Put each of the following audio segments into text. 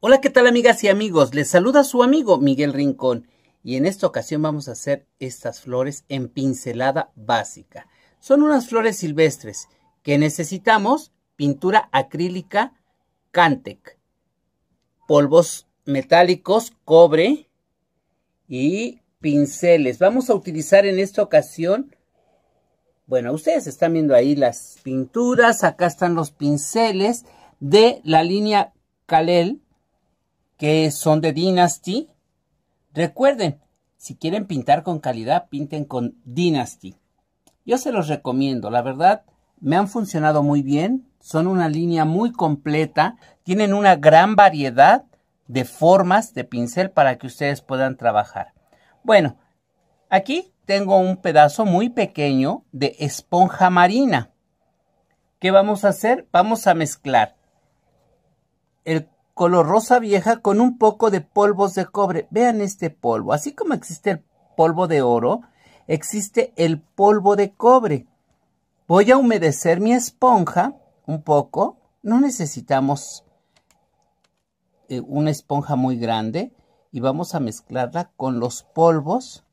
Hola, ¿qué tal amigas y amigos? Les saluda su amigo Miguel Rincón y en esta ocasión vamos a hacer estas flores en pincelada básica. Son unas flores silvestres que necesitamos pintura acrílica Cantec, polvos metálicos, cobre y pinceles. Vamos a utilizar en esta ocasión, bueno, ustedes están viendo ahí las pinturas, acá están los pinceles de la línea Calel que son de Dynasty. Recuerden, si quieren pintar con calidad, pinten con Dynasty. Yo se los recomiendo, la verdad, me han funcionado muy bien. Son una línea muy completa, tienen una gran variedad de formas de pincel para que ustedes puedan trabajar. Bueno, aquí tengo un pedazo muy pequeño de esponja marina. ¿Qué vamos a hacer? Vamos a mezclar el color rosa vieja con un poco de polvos de cobre. Vean este polvo. Así como existe el polvo de oro, existe el polvo de cobre. Voy a humedecer mi esponja un poco. No necesitamos eh, una esponja muy grande. Y vamos a mezclarla con los polvos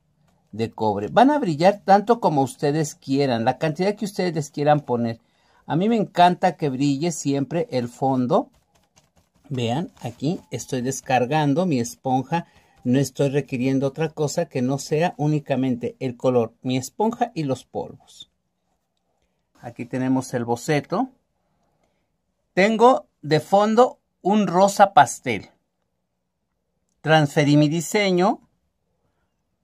de cobre. Van a brillar tanto como ustedes quieran, la cantidad que ustedes quieran poner. A mí me encanta que brille siempre el fondo Vean, aquí estoy descargando mi esponja. No estoy requiriendo otra cosa que no sea únicamente el color, mi esponja y los polvos. Aquí tenemos el boceto. Tengo de fondo un rosa pastel. Transferí mi diseño,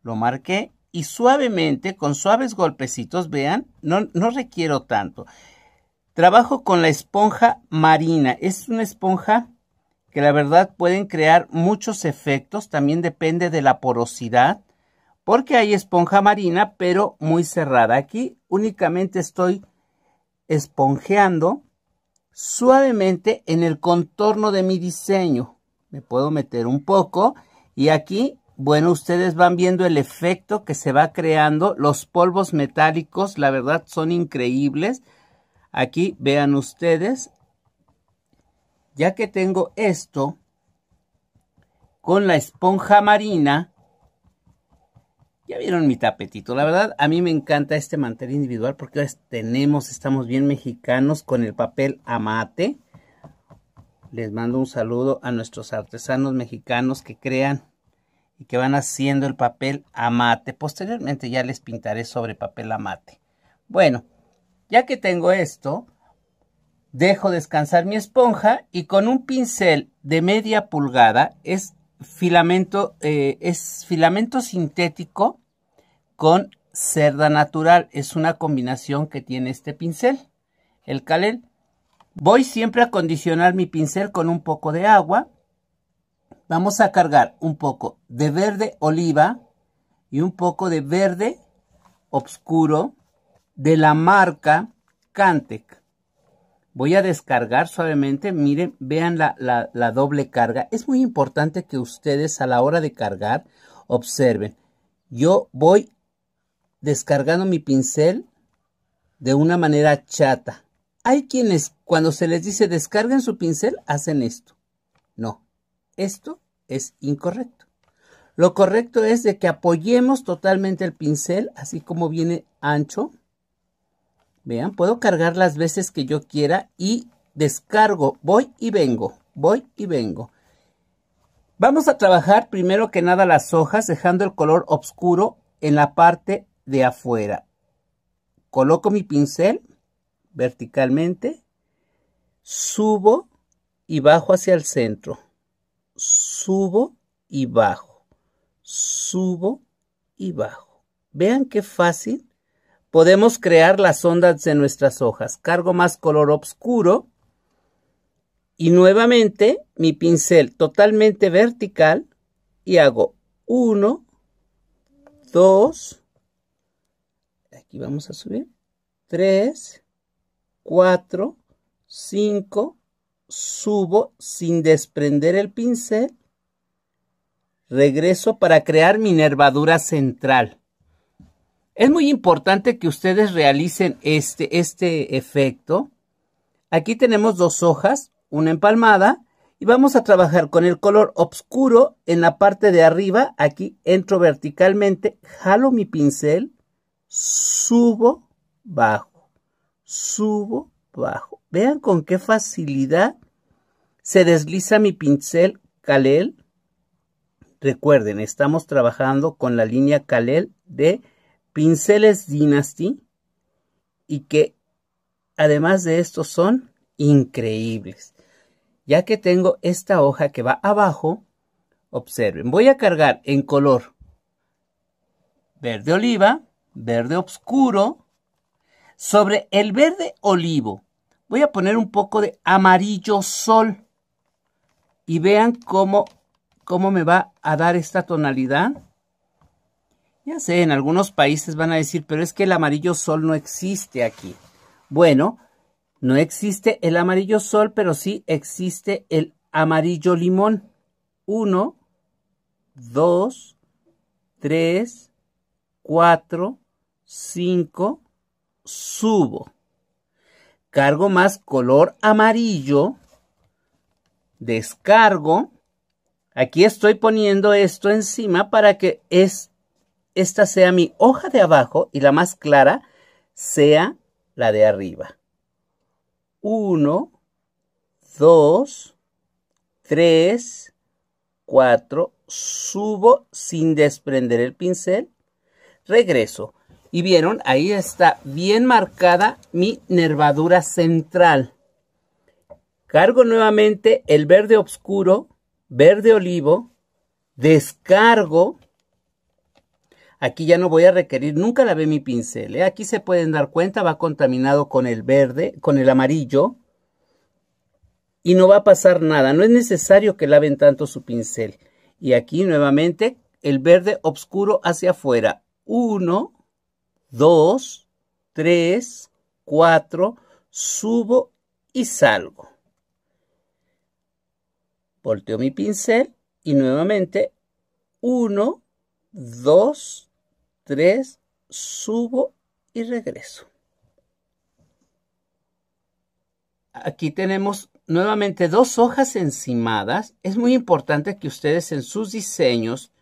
lo marqué y suavemente, con suaves golpecitos, vean, no, no requiero tanto. Trabajo con la esponja marina. Es una esponja que la verdad pueden crear muchos efectos, también depende de la porosidad, porque hay esponja marina, pero muy cerrada. Aquí únicamente estoy esponjeando suavemente en el contorno de mi diseño. Me puedo meter un poco y aquí, bueno, ustedes van viendo el efecto que se va creando. Los polvos metálicos, la verdad, son increíbles. Aquí vean ustedes ya que tengo esto con la esponja marina. Ya vieron mi tapetito. La verdad, a mí me encanta este mantel individual porque tenemos, estamos bien mexicanos con el papel amate. Les mando un saludo a nuestros artesanos mexicanos que crean y que van haciendo el papel amate. Posteriormente ya les pintaré sobre papel amate. Bueno, ya que tengo esto, dejo descansar mi esponja y con un pincel de media pulgada es filamento, eh, es filamento sintético con cerda natural. Es una combinación que tiene este pincel, el calel. Voy siempre a condicionar mi pincel con un poco de agua. Vamos a cargar un poco de verde oliva y un poco de verde oscuro de la marca Cantec voy a descargar suavemente. Miren, vean la, doble carga. Es muy importante que ustedes a la hora de cargar observen. Yo voy descargando mi pincel de una manera chata. Hay quienes cuando se les dice descarguen su pincel hacen esto. No, esto es incorrecto. Lo correcto es de que apoyemos totalmente el pincel así como viene ancho Vean, puedo cargar las veces que yo quiera y descargo. Voy y vengo, voy y vengo. Vamos a trabajar primero que nada las hojas dejando el color oscuro en la parte de afuera. Coloco mi pincel verticalmente, subo y bajo hacia el centro. Subo y bajo, subo y bajo. Vean qué fácil podemos crear las ondas de nuestras hojas. Cargo más color oscuro y nuevamente mi pincel totalmente vertical y hago 1, 2, aquí vamos a subir, 3, 4, 5, subo sin desprender el pincel, regreso para crear mi nervadura central. Es muy importante que ustedes realicen este, este efecto. Aquí tenemos dos hojas, una empalmada, y vamos a trabajar con el color oscuro en la parte de arriba. Aquí entro verticalmente, jalo mi pincel, subo, bajo, subo, bajo. Vean con qué facilidad se desliza mi pincel Kalel. Recuerden, estamos trabajando con la línea Kalel de Pinceles Dynasty y que además de estos son increíbles. Ya que tengo esta hoja que va abajo, observen, voy a cargar en color verde oliva, verde oscuro, sobre el verde olivo voy a poner un poco de amarillo sol y vean cómo, cómo me va a dar esta tonalidad. Ya sé, en algunos países van a decir, pero es que el amarillo sol no existe aquí. Bueno, no existe el amarillo sol, pero sí existe el amarillo limón. Uno, dos, tres, cuatro, cinco, subo. Cargo más color amarillo. Descargo. Aquí estoy poniendo esto encima para que es esta sea mi hoja de abajo y la más clara sea la de arriba. Uno, dos, tres, cuatro, subo sin desprender el pincel, regreso. Y vieron, ahí está bien marcada mi nervadura central. Cargo nuevamente el verde oscuro, verde olivo, descargo Aquí ya no voy a requerir nunca lavé mi pincel. ¿eh? Aquí se pueden dar cuenta, va contaminado con el verde, con el amarillo. Y no va a pasar nada. No es necesario que laven tanto su pincel. Y aquí nuevamente el verde oscuro hacia afuera. Uno, dos, tres, cuatro, Subo y salgo. Volteo mi pincel y nuevamente uno, dos. 3, subo y regreso. Aquí tenemos nuevamente dos hojas encimadas. Es muy importante que ustedes en sus diseños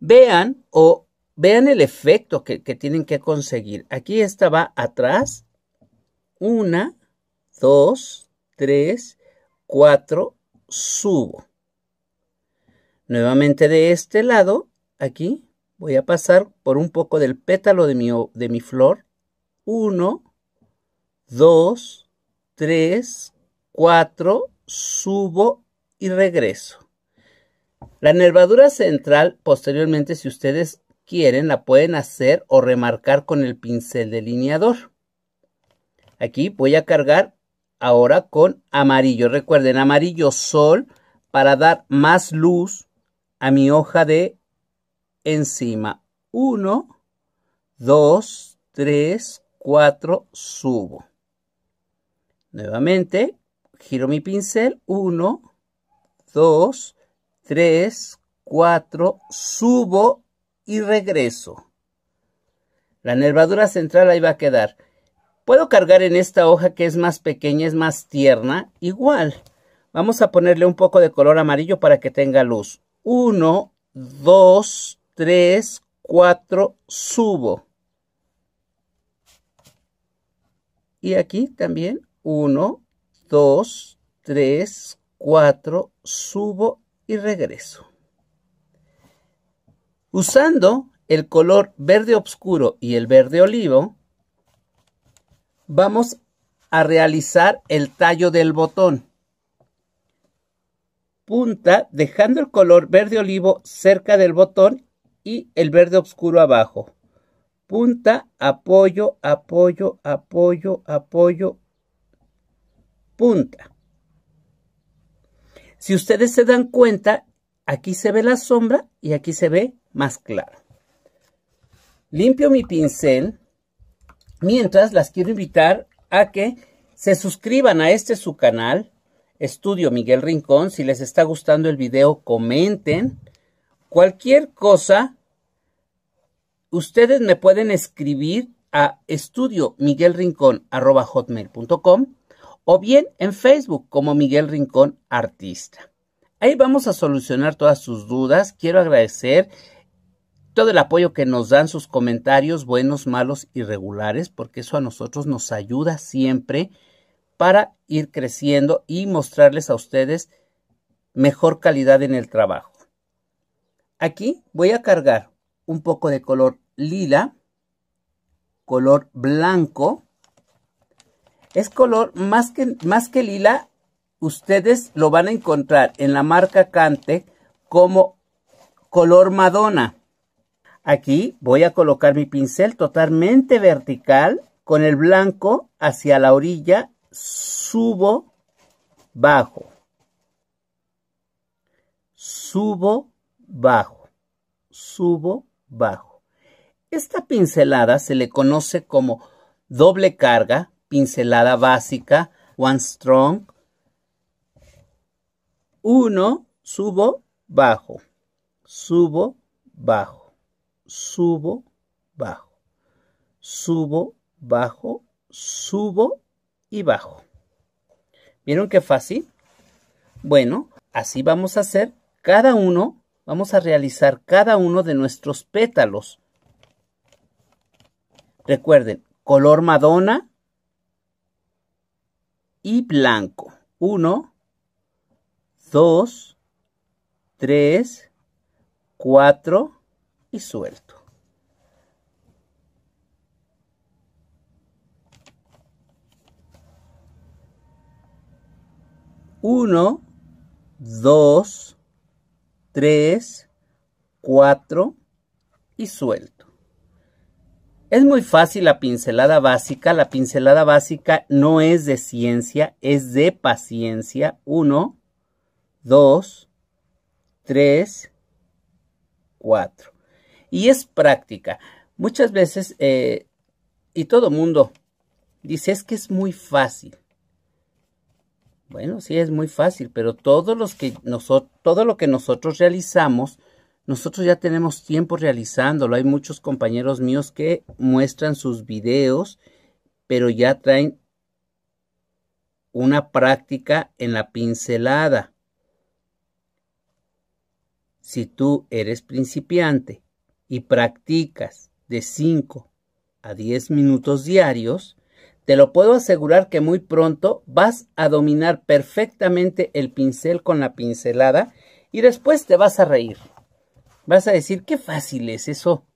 vean o vean el efecto que, que tienen que conseguir. Aquí esta va atrás. Una, dos, tres, cuatro, subo. Nuevamente de este lado, aquí, voy a pasar por un poco del pétalo de mi, de mi flor. 1, 2, 3, 4, subo y regreso. La nervadura central, posteriormente, si ustedes quieren, la pueden hacer o remarcar con el pincel delineador. Aquí voy a cargar ahora con amarillo. Recuerden, amarillo sol para dar más luz a mi hoja de encima. 1, 2, 3, 4, subo. Nuevamente, giro mi pincel. 1, 2, 3, 4, subo y regreso. La nervadura central ahí va a quedar. Puedo cargar en esta hoja que es más pequeña, es más tierna, igual. Vamos a ponerle un poco de color amarillo para que tenga luz. 1, 2, 3, 4, subo. Y aquí también 1, 2, 3, 4, subo y regreso. Usando el color verde oscuro y el verde olivo, vamos a realizar el tallo del botón. Punta dejando el color verde olivo cerca del botón y el verde oscuro abajo. Punta, apoyo, apoyo, apoyo, apoyo, punta. Si ustedes se dan cuenta, aquí se ve la sombra y aquí se ve más claro. Limpio mi pincel. Mientras, las quiero invitar a que se suscriban a este su canal, Estudio Miguel Rincón. Si les está gustando el video, comenten. Cualquier cosa, ustedes me pueden escribir a estudio o bien en Facebook como Miguel Rincón Artista. Ahí vamos a solucionar todas sus dudas. Quiero agradecer todo el apoyo que nos dan sus comentarios, buenos, malos y regulares, porque eso a nosotros nos ayuda siempre para ir creciendo y mostrarles a ustedes mejor calidad en el trabajo. Aquí voy a cargar un poco de color lila, color blanco. Es color más que, más que lila, ustedes lo van a encontrar en la marca Cante como color Madonna. Aquí voy a colocar mi pincel totalmente vertical con el blanco hacia la orilla, subo, bajo. Subo, bajo. Subo, bajo. Esta pincelada se le conoce como doble carga, pincelada básica, one strong, uno, subo, bajo, subo, bajo, subo, bajo, subo, bajo, subo y bajo. ¿Vieron qué fácil? Bueno, así vamos a hacer cada uno vamos a realizar cada uno de nuestros pétalos. Recuerden, color madonna y blanco. Uno, dos, tres, cuatro y suelto. Uno, dos, 3, 4 y suelto. Es muy fácil la pincelada básica. La pincelada básica no es de ciencia, es de paciencia. 1, 2, 3, 4. Y es práctica. Muchas veces, eh, y todo mundo dice, es que es muy fácil. Bueno, sí, es muy fácil, pero todos los que todo lo que nosotros realizamos, nosotros ya tenemos tiempo realizándolo. Hay muchos compañeros míos que muestran sus videos, pero ya traen una práctica en la pincelada. Si tú eres principiante y practicas de 5 a 10 minutos diarios, te lo puedo asegurar que muy pronto vas a dominar perfectamente el pincel con la pincelada y después te vas a reír. Vas a decir, qué fácil es eso.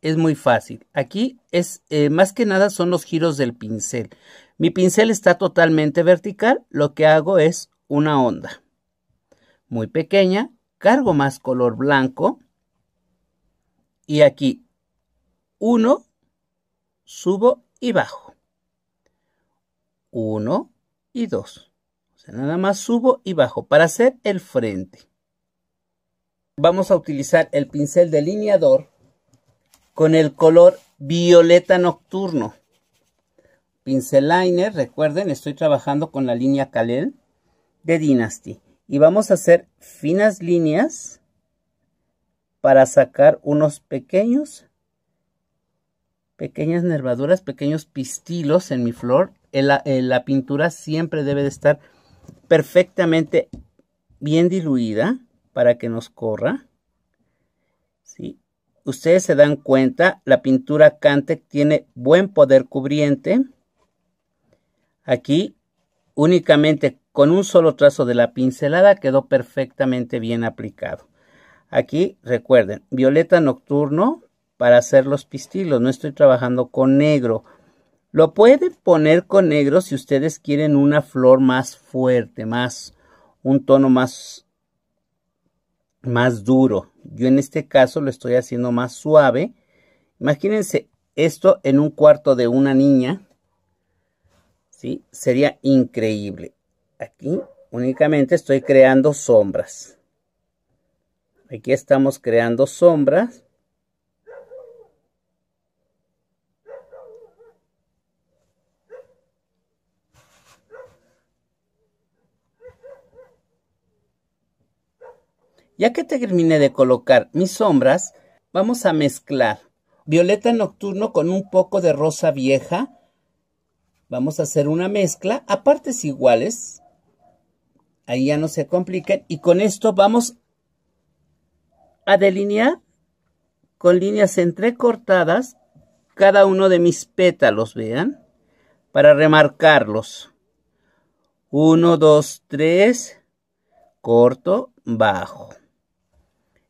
Es muy fácil. Aquí es, eh, más que nada son los giros del pincel. Mi pincel está totalmente vertical, lo que hago es una onda muy pequeña, cargo más color blanco y aquí uno subo y bajo. 1 y 2. sea, nada más subo y bajo para hacer el frente. Vamos a utilizar el pincel delineador con el color violeta nocturno. Pincel liner, recuerden, estoy trabajando con la línea Kalel de Dynasty. Y vamos a hacer finas líneas para sacar unos pequeños pequeñas nervaduras, pequeños pistilos en mi flor. la, pintura siempre debe de estar perfectamente bien diluida para que nos corra. ¿Sí? Ustedes se dan cuenta, la pintura Cantec tiene buen poder cubriente. Aquí únicamente con un solo trazo de la pincelada quedó perfectamente bien aplicado. Aquí recuerden, violeta nocturno, para hacer los pistilos, no estoy trabajando con negro. Lo pueden poner con negro si ustedes quieren una flor más fuerte, más un tono más más duro. Yo en este caso lo estoy haciendo más suave. Imagínense esto en un cuarto de una niña. ¿Sí? Sería increíble. Aquí únicamente estoy creando sombras. Aquí estamos creando sombras. Ya que terminé de colocar mis sombras, vamos a mezclar violeta nocturno con un poco de rosa vieja. Vamos a hacer una mezcla a partes iguales. Ahí ya no se compliquen. Y con esto vamos a delinear con líneas entrecortadas cada uno de mis pétalos, vean, para remarcarlos. Uno, dos, tres, corto, bajo.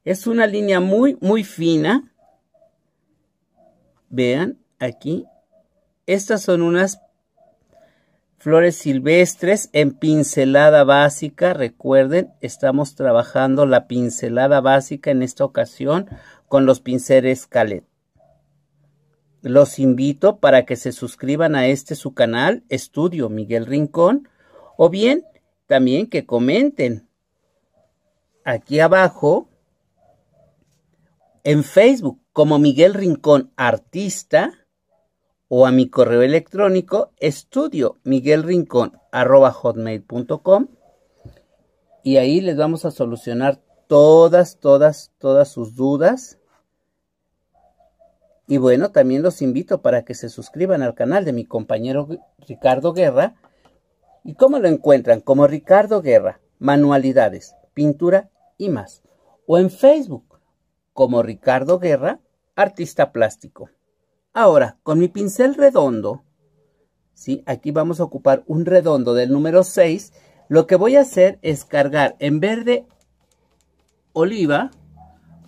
Es una línea muy, muy fina. Vean aquí. Estas son unas flores silvestres en pincelada básica. Recuerden, estamos trabajando la pincelada básica en esta ocasión con los pinceles Calet. Los invito para que se suscriban a este su canal, Estudio Miguel Rincón, o bien también que comenten. Aquí abajo en Facebook como Miguel Rincón Artista o a mi correo electrónico estudio hotmail.com y ahí les vamos a solucionar todas, todas, todas sus dudas. Y bueno, también los invito para que se suscriban al canal de mi compañero Ricardo Guerra. ¿Y cómo lo encuentran? Como Ricardo Guerra, manualidades, pintura y más. O en Facebook como Ricardo Guerra, artista plástico. Ahora, con mi pincel redondo, ¿sí? aquí vamos a ocupar un redondo del número 6, lo que voy a hacer es cargar en verde oliva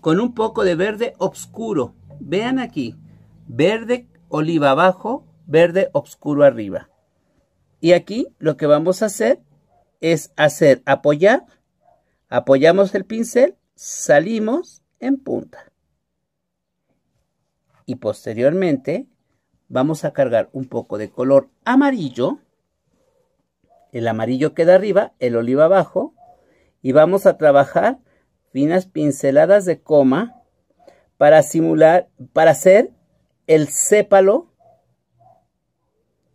con un poco de verde oscuro. Vean aquí, verde oliva abajo, verde oscuro arriba. Y aquí lo que vamos a hacer es hacer apoyar, apoyamos el pincel, salimos en punta. Y posteriormente vamos a cargar un poco de color amarillo. El amarillo queda arriba, el oliva abajo. Y vamos a trabajar finas pinceladas de coma para simular, para hacer el sépalo,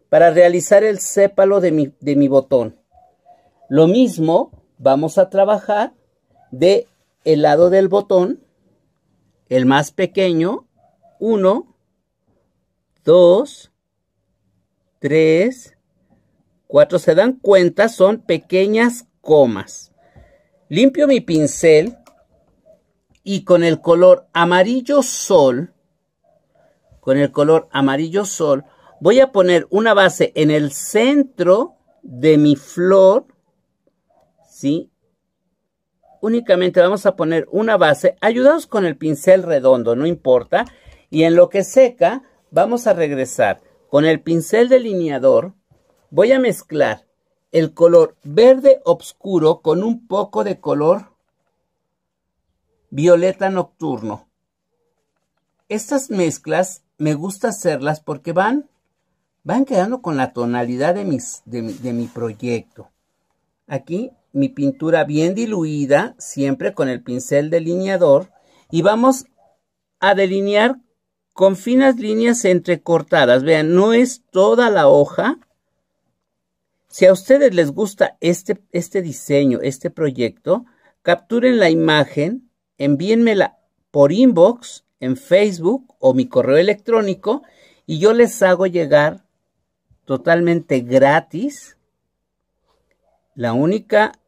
para realizar el sépalo de mi, de mi botón. Lo mismo vamos a trabajar de el lado del botón el más pequeño, 1, 2, 3, 4. Se dan cuenta, son pequeñas comas. Limpio mi pincel y con el color amarillo sol, con el color amarillo sol, voy a poner una base en el centro de mi flor, ¿sí? únicamente vamos a poner una base, ayudados con el pincel redondo, no importa, y en lo que seca vamos a regresar con el pincel delineador, voy a mezclar el color verde oscuro con un poco de color violeta nocturno. Estas mezclas me gusta hacerlas porque van, van quedando con la tonalidad de, de mi proyecto. Aquí mi pintura bien diluida, siempre con el pincel delineador, y vamos a delinear con finas líneas entrecortadas. Vean, no es toda la hoja. Si a ustedes les gusta este, este diseño, este proyecto, capturen la imagen, envíenmela por inbox en Facebook o mi correo electrónico y yo les hago llegar totalmente gratis la única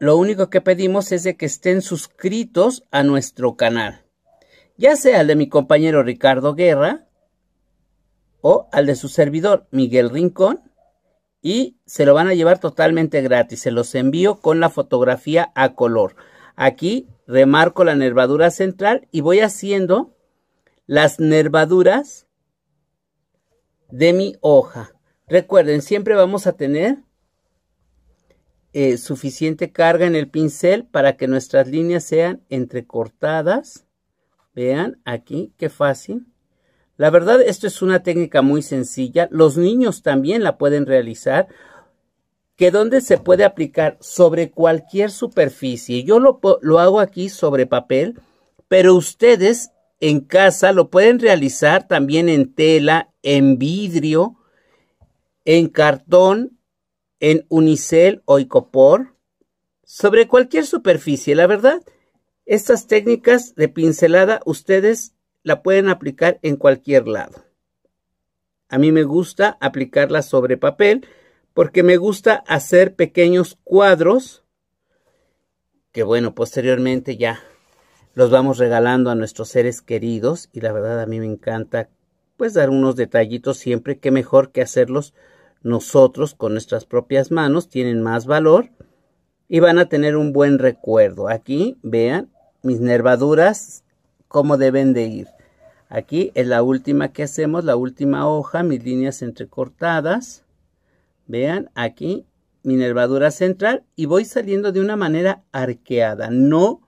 lo único que pedimos es de que estén suscritos a nuestro canal, ya sea al de mi compañero Ricardo Guerra o al de su servidor Miguel Rincón, y se lo van a llevar totalmente gratis. Se los envío con la fotografía a color. Aquí remarco la nervadura central y voy haciendo las nervaduras de mi hoja. Recuerden, siempre vamos a tener eh, suficiente carga en el pincel para que nuestras líneas sean entrecortadas. Vean aquí, qué fácil. La verdad, esto es una técnica muy sencilla. Los niños también la pueden realizar. Que donde se puede aplicar sobre cualquier superficie. Yo lo, lo hago aquí sobre papel, pero ustedes en casa lo pueden realizar también en tela, en vidrio, en cartón en unicel o icopor sobre cualquier superficie. La verdad, estas técnicas de pincelada ustedes la pueden aplicar en cualquier lado. A mí me gusta aplicarla sobre papel porque me gusta hacer pequeños cuadros que bueno, posteriormente ya los vamos regalando a nuestros seres queridos y la verdad a mí me encanta pues dar unos detallitos siempre que mejor que hacerlos nosotros con nuestras propias manos tienen más valor y van a tener un buen recuerdo. Aquí vean mis nervaduras, cómo deben de ir. Aquí es la última que hacemos, la última hoja, mis líneas entrecortadas. Vean aquí mi nervadura central y voy saliendo de una manera arqueada. No,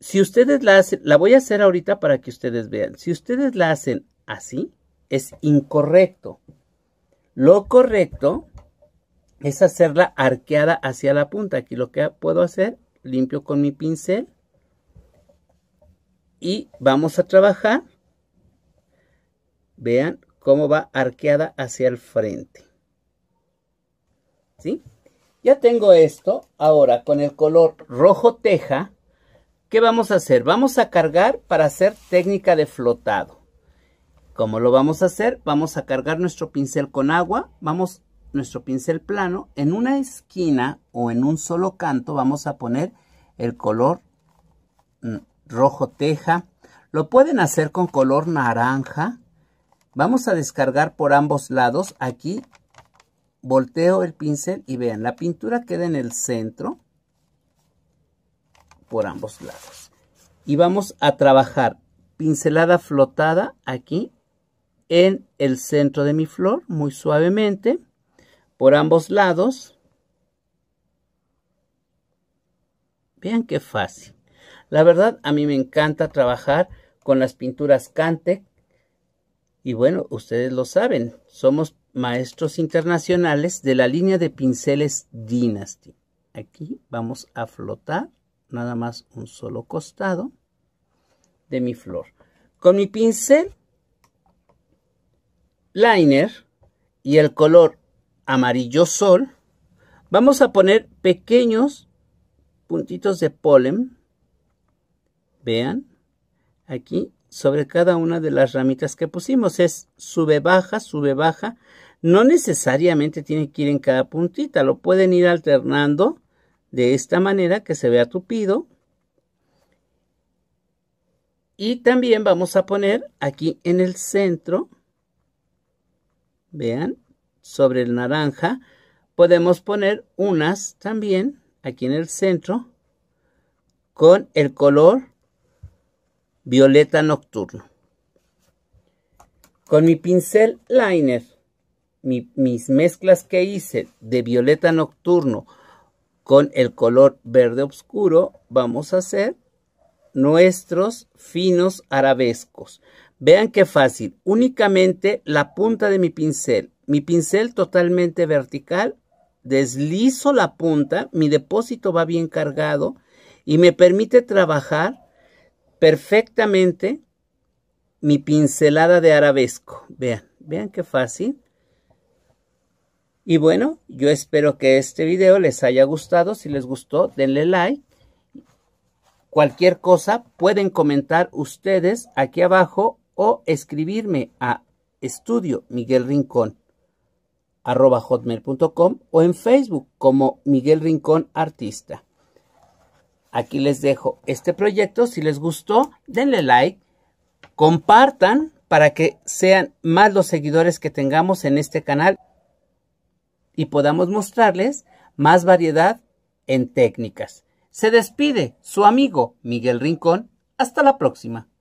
si ustedes la hacen, la voy a hacer ahorita para que ustedes vean. Si ustedes la hacen así, es incorrecto. Lo correcto es hacerla arqueada hacia la punta. Aquí lo que puedo hacer, limpio con mi pincel. Y vamos a trabajar. Vean cómo va arqueada hacia el frente. ¿Sí? Ya tengo esto. Ahora con el color rojo teja, ¿qué vamos a hacer? Vamos a cargar para hacer técnica de flotado. ¿Cómo lo vamos a hacer? Vamos a cargar nuestro pincel con agua, vamos nuestro pincel plano, en una esquina o en un solo canto vamos a poner el color mm, rojo teja, lo pueden hacer con color naranja, vamos a descargar por ambos lados, aquí volteo el pincel y vean, la pintura queda en el centro por ambos lados. Y vamos a trabajar pincelada flotada aquí en el centro de mi flor, muy suavemente, por ambos lados. Vean qué fácil. La verdad, a mí me encanta trabajar con las pinturas Cantec. Y bueno, ustedes lo saben, somos maestros internacionales de la línea de pinceles Dynasty. Aquí vamos a flotar nada más un solo costado de mi flor. Con mi pincel liner y el color amarillo sol, vamos a poner pequeños puntitos de polen. Vean, aquí sobre cada una de las ramitas que pusimos. Es sube, baja, sube, baja. No necesariamente tiene que ir en cada puntita, lo pueden ir alternando de esta manera que se vea tupido. Y también vamos a poner aquí en el centro vean, sobre el naranja, podemos poner unas también aquí en el centro con el color violeta nocturno. Con mi pincel liner, mis mezclas que hice de violeta nocturno con el color verde oscuro, vamos a hacer nuestros finos arabescos. Vean qué fácil. Únicamente la punta de mi pincel. Mi pincel totalmente vertical. Deslizo la punta. Mi depósito va bien cargado. Y me permite trabajar perfectamente mi pincelada de arabesco. Vean, vean qué fácil. Y bueno, yo espero que este video les haya gustado. Si les gustó, denle like. Cualquier cosa pueden comentar ustedes aquí abajo o escribirme a estudio Miguel Rincón hotmail.com o en Facebook como Miguel Rincón Artista. Aquí les dejo este proyecto. Si les gustó, denle like, compartan para que sean más los seguidores que tengamos en este canal y podamos mostrarles más variedad en técnicas. Se despide su amigo Miguel Rincón. Hasta la próxima.